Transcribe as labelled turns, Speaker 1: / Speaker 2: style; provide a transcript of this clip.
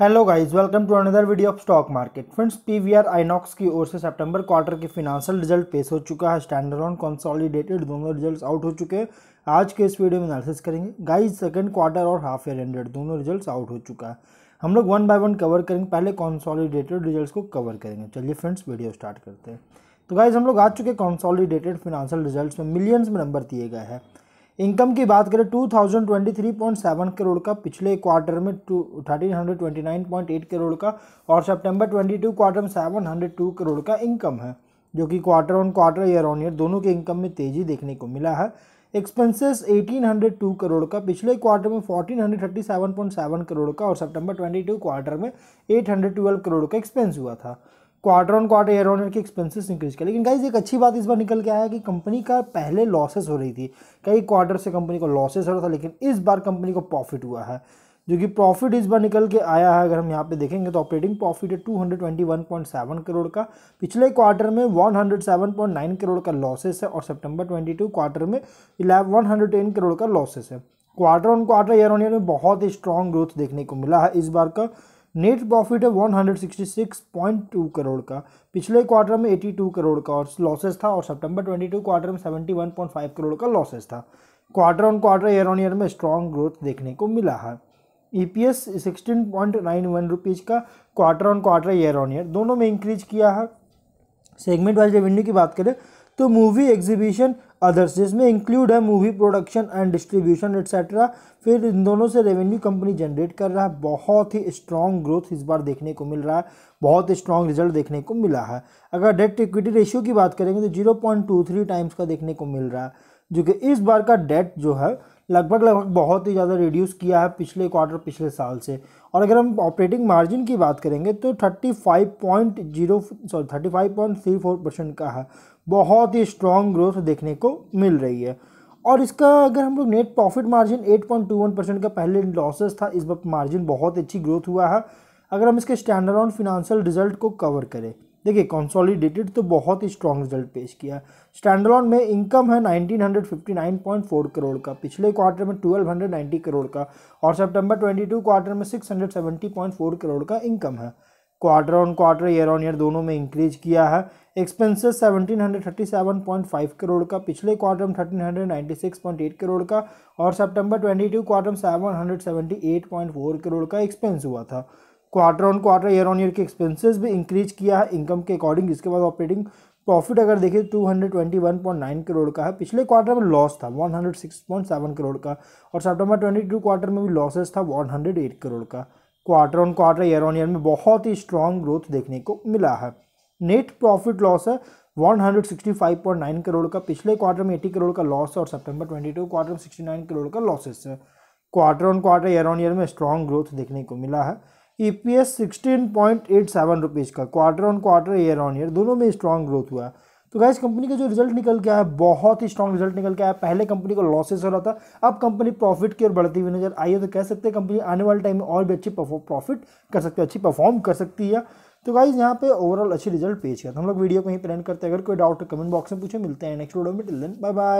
Speaker 1: hello guys welcome to another video of stock market friends PVR INOX की ओर से सितंबर क्वार्टर के फिनांशियल रिजल्ट पेश हो चुका है स्टैंडर्ड ऑन कंसोलिडेटेड दोनों रिजल्ट्स आउट हो चुके हैं आज के इस वीडियो में एनालिसिस करेंगे गाइस सेकंड क्वार्टर और हाफ ईयर एंडेड दोनों रिजल्ट आउट हो चुका है हम लोग वन बाय वन कवर करेंगे पहले कॉन्सॉलीडेटेड रिजल्ट को कवर करेंगे चलिए फ्रेंड्स वीडियो स्टार्ट करते हैं तो गाइज हम लोग आ चुके कॉन्सॉलीडेटेड फिनांशियल रिजल्ट में मिलियंस में नंबर दिए गए हैं इनकम की बात करें two thousand twenty three point seven crore का पिछले क्वार्टर में two thirteen hundred twenty nine point eight crore का और सितंबर ट्वेंटी टू क्वार्टर में सेवन हंड्रेड टू करोड़ का इनकम है जो कि quarter on quarter year on year दोनों के इनकम में तेज़ी देखने को मिला है एक्सपेंसेस टू करोड़ का पिछले क्वार्टर में hundred thirty seven point seven crore का और सितंबर टू क्वार्टर में एट हंड्रेड ट्वेल्व करोड़ का एक्सपेंस हुआ था quarter on quarter year on year के एक्सपेंसेस इंक्रीज किया लेकिन गाइज एक अच्छी बात इस बार निकल के आया कि कंपनी का पहले लॉसेस हो रही थी कई क्वार्टर से कंपनी को लॉसेस हो रहा था लेकिन इस बार कंपनी को प्रॉफिट हुआ है जो कि प्रॉफिट इस बार निकल के आया है अगर हम यहाँ पे देखेंगे तो ऑपरेटिंग प्रॉफिट है सेवन करोड़ का पिछले क्वार्टर में नाइन करोड़ का लॉसेस है और सितंबर टू क्वार्टर में टेन करोड़ का लॉसेस है quarter on quarter year on year में बहुत ही स्ट्रॉन्ग ग्रोथ देखने को मिला है इस बार का नेट प्रॉफिट है one hundred sixty six point two crore का पिछले क्वार्टर में एटी टू करोड़ का और लॉसेस था और सितंबर टू क्वार्टर में seventy one point five crore का लॉसेस था quarter on quarter year on year में स्ट्रॉन्ग ग्रोथ देखने को मिला है E P S sixteen point nine one rupees का quarter on quarter year on year दोनों में इंक्रीज किया है सेगमेंट वाइज रेवेन्यू की बात करें तो मूवी एग्जीबिशन अदर्स जिसमें इंक्लूड है movie production and distribution etcetera फिर इन दोनों से रेवेन्यू कंपनी जनरेट कर रहा है बहुत ही स्ट्रॉन्ग ग्रोथ इस बार देखने को मिल रहा है बहुत स्ट्रॉन्ग रिजल्ट देखने को मिला है अगर डेट इक्विटी रेशियो की बात करेंगे तो zero point two three times का देखने को मिल रहा है जो कि इस बार का डेट जो है लगभग लगभग बहुत ही ज़्यादा रिड्यूस किया है पिछले क्वार्टर पिछले साल से और अगर हम ऑपरेटिंग मार्जिन की बात करेंगे तो thirty five point zero sorry thirty five point three four percent का है बहुत ही स्ट्रॉन्ग ग्रोथ देखने को मिल रही है और इसका अगर हम लोग net profit margin eight point two one percent का पहले लॉसेस था इस वक्त मार्जिन बहुत अच्छी ग्रोथ हुआ है अगर हम इसके स्टैंडर्ड ऑन फिनंशियल रिजल्ट को कवर करें देखिए कंसोलिडेटेड तो बहुत ही स्ट्रॉन्ग रिजल्ट पेश किया स्टैंडलॉन में इनकम है 1959.4 करोड़ का पिछले क्वार्टर में 1290 करोड़ का और सितंबर 22 क्वार्टर में 670.4 करोड़ का इनकम है quarter on quarter year on year दोनों में इंक्रीज किया है एक्सपेंसेस 1737.5 करोड़ का पिछले क्वार्टर में 1396.8 करोड़ का और सितंबर 22 क्वार्टर में 778.4 करोड़ का एक्सपेंस हुआ था quarter on quarter year on year के एक्सपेंसेस भी इंक्रीज किया है इनकम के अकॉर्डिंग इसके बाद ऑपरेटिंग प्रॉफिट अगर देखें पॉइंट नाइन करोड़ का है पिछले क्वार्टर में लॉस था one six point seven crore का और सितंबर टू क्वार्टर में भी लॉसेस था वन हंड्रेड एट करोड़ का quarter on quarter year on year में बहुत ही स्ट्रॉन्ग ग्रोथ देखने को मिला है नेट प्रॉफिट लॉस है one hundred sixty five point nine crore का पिछले क्वार्टर में एटी करोड़ का लॉस है और सितंबर टू क्वार्टर में सिक्सटी नाइन करोड़ का लॉसेस है quarter on quarter year on year में स्ट्रॉन्ग ग्रोथ देखने को मिला है E P S sixteen point eight seven rupees का quarter on quarter year on year दोनों में स्ट्रॉन्ग ग्रोथ हुआ है तो गाइज कंपनी का जो रिजल्ट निकल के आया बहुत ही स्ट्रॉन्ग रिजल्ट निकल के आया पहले कंपनी को लॉसेस हो रहा था अब कंपनी प्रॉफिट की ओर बढ़ती हुई नजर आई है तो कह सकते हैं कंपनी आने वाले टाइम में और भी अच्छी प्रॉफिट कर सकती है अच्छी परफॉर्म कर सकती है तो गाइज यहाँ पे ओवरऑल अच्छी रिजल्ट पेश किया था हम लोग वीडियो को ही पर करते हैं अगर कोई डाउट है कमेंट बॉक्स में पूछे मिलते हैं नेक्स्ट वीडियो में टिल देन बाय बाय